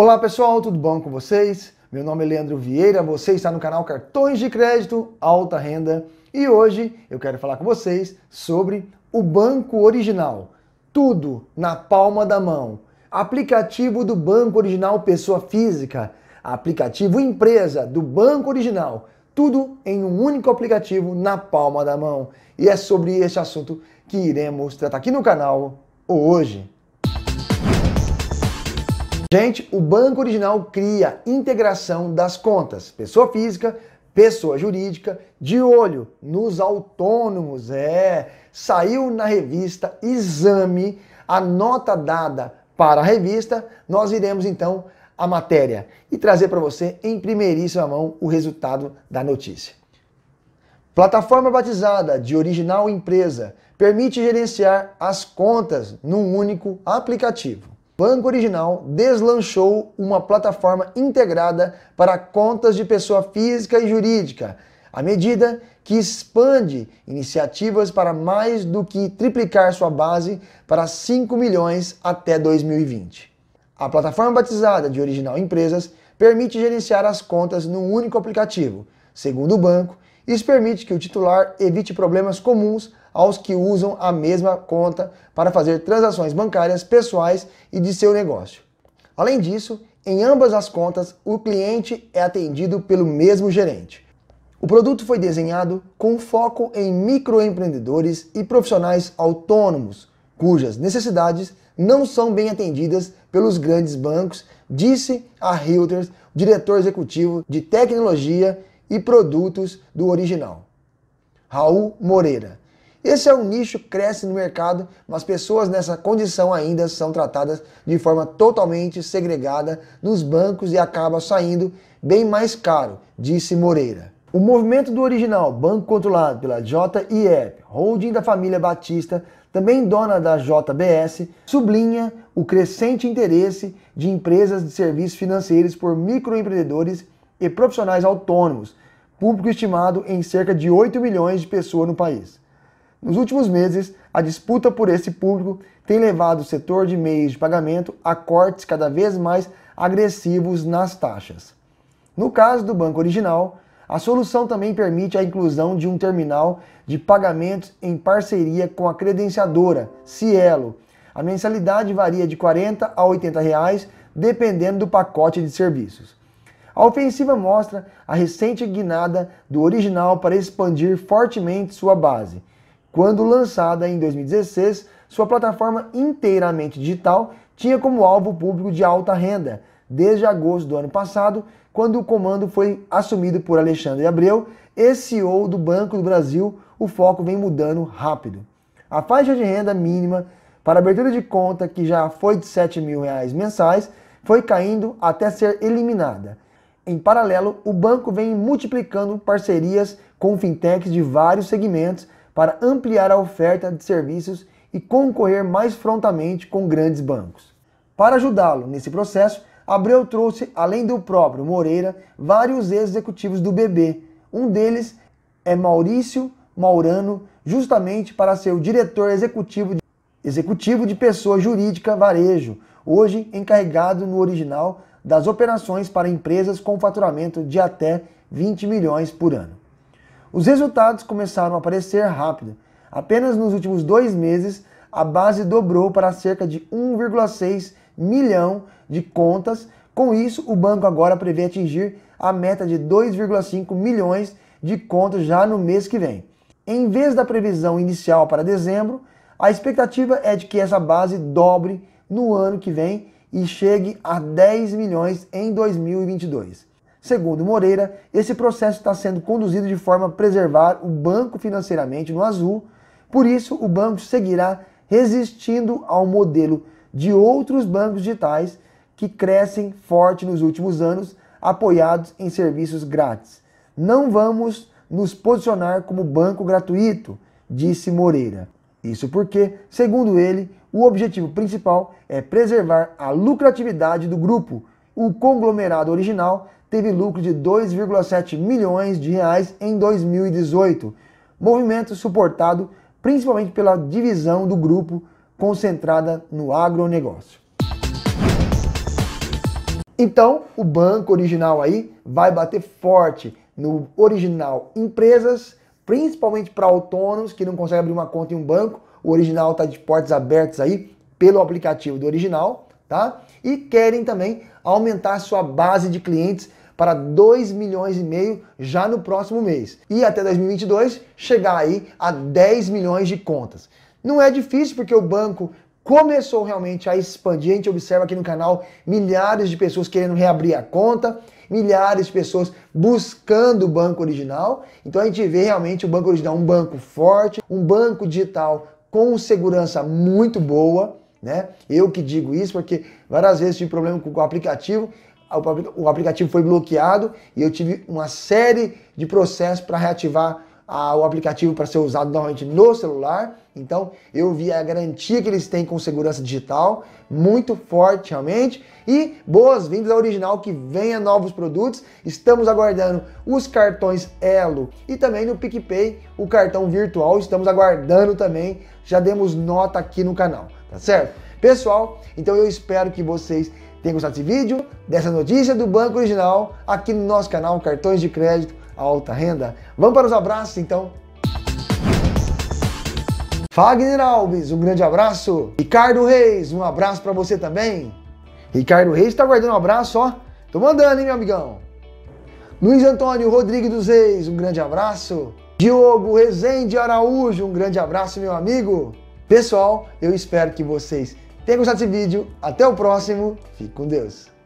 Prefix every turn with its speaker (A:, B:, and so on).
A: Olá pessoal, tudo bom com vocês? Meu nome é Leandro Vieira, você está no canal Cartões de Crédito Alta Renda e hoje eu quero falar com vocês sobre o Banco Original. Tudo na palma da mão. Aplicativo do Banco Original Pessoa Física, aplicativo empresa do Banco Original. Tudo em um único aplicativo na palma da mão. E é sobre este assunto que iremos tratar aqui no canal hoje. Gente, o banco original cria integração das contas, pessoa física, pessoa jurídica, de olho nos autônomos. É, saiu na revista Exame a nota dada para a revista. Nós iremos então a matéria e trazer para você em primeiríssima mão o resultado da notícia. Plataforma batizada de original empresa permite gerenciar as contas num único aplicativo. Banco Original deslanchou uma plataforma integrada para contas de pessoa física e jurídica, à medida que expande iniciativas para mais do que triplicar sua base para 5 milhões até 2020. A plataforma batizada de Original Empresas permite gerenciar as contas num único aplicativo, segundo o banco, isso permite que o titular evite problemas comuns aos que usam a mesma conta para fazer transações bancárias pessoais e de seu negócio. Além disso, em ambas as contas, o cliente é atendido pelo mesmo gerente. O produto foi desenhado com foco em microempreendedores e profissionais autônomos, cujas necessidades não são bem atendidas pelos grandes bancos, disse a Reuters, diretor executivo de tecnologia e produtos do original. Raul Moreira. Esse é um nicho que cresce no mercado, mas pessoas nessa condição ainda são tratadas de forma totalmente segregada nos bancos e acaba saindo bem mais caro, disse Moreira. O movimento do original, banco controlado pela JIF, holding da família Batista, também dona da JBS, sublinha o crescente interesse de empresas de serviços financeiros por microempreendedores e profissionais autônomos, público estimado em cerca de 8 milhões de pessoas no país. Nos últimos meses, a disputa por esse público tem levado o setor de meios de pagamento a cortes cada vez mais agressivos nas taxas. No caso do Banco Original, a solução também permite a inclusão de um terminal de pagamentos em parceria com a credenciadora, Cielo. A mensalidade varia de 40 a 80 reais, dependendo do pacote de serviços. A ofensiva mostra a recente guinada do original para expandir fortemente sua base. Quando lançada em 2016, sua plataforma inteiramente digital tinha como alvo público de alta renda, desde agosto do ano passado, quando o comando foi assumido por Alexandre Abreu, CEO do Banco do Brasil, o foco vem mudando rápido. A faixa de renda mínima para abertura de conta, que já foi de R$ 7 mil reais mensais, foi caindo até ser eliminada. Em paralelo, o banco vem multiplicando parcerias com fintechs de vários segmentos para ampliar a oferta de serviços e concorrer mais frontalmente com grandes bancos. Para ajudá-lo nesse processo, Abreu trouxe, além do próprio Moreira, vários executivos do BB. Um deles é Maurício Maurano, justamente para ser o diretor executivo de, executivo de pessoa jurídica Varejo, hoje encarregado no original das operações para empresas com faturamento de até 20 milhões por ano. Os resultados começaram a aparecer rápido. Apenas nos últimos dois meses, a base dobrou para cerca de 1,6 milhão de contas. Com isso, o banco agora prevê atingir a meta de 2,5 milhões de contas já no mês que vem. Em vez da previsão inicial para dezembro, a expectativa é de que essa base dobre no ano que vem e chegue a 10 milhões em 2022. Segundo Moreira, esse processo está sendo conduzido de forma a preservar o banco financeiramente no azul, por isso o banco seguirá resistindo ao modelo de outros bancos digitais que crescem forte nos últimos anos, apoiados em serviços grátis. Não vamos nos posicionar como banco gratuito, disse Moreira. Isso porque, segundo ele, o objetivo principal é preservar a lucratividade do grupo. O conglomerado original teve lucro de 2,7 milhões de reais em 2018, movimento suportado principalmente pela divisão do grupo concentrada no agronegócio. Então, o banco original aí vai bater forte no original empresas principalmente para autônomos que não conseguem abrir uma conta em um banco. O original está de portas abertas aí pelo aplicativo do original, tá? E querem também aumentar sua base de clientes para 2 milhões e meio já no próximo mês. E até 2022 chegar aí a 10 milhões de contas. Não é difícil porque o banco começou realmente a expandir. A gente observa aqui no canal milhares de pessoas querendo reabrir a conta, milhares de pessoas buscando o banco original. Então a gente vê realmente o banco original um banco forte, um banco digital com segurança muito boa. Né? Eu que digo isso porque várias vezes tive problema com o aplicativo, o aplicativo foi bloqueado e eu tive uma série de processos para reativar a, o aplicativo para ser usado normalmente no celular. Então, eu vi a garantia que eles têm com segurança digital, muito forte realmente. E boas-vindas ao Original, que venha novos produtos. Estamos aguardando os cartões Elo e também no PicPay, o cartão virtual. Estamos aguardando também, já demos nota aqui no canal, tá certo? Pessoal, então eu espero que vocês tenham gostado desse vídeo, dessa notícia do Banco Original, aqui no nosso canal Cartões de Crédito alta renda. Vamos para os abraços então. Fagner Alves, um grande abraço. Ricardo Reis, um abraço para você também. Ricardo Reis está guardando um abraço, ó. Tô mandando, hein, meu amigão. Luiz Antônio Rodrigues dos Reis, um grande abraço. Diogo Rezende Araújo, um grande abraço, meu amigo. Pessoal, eu espero que vocês tenham gostado desse vídeo. Até o próximo. Fique com Deus.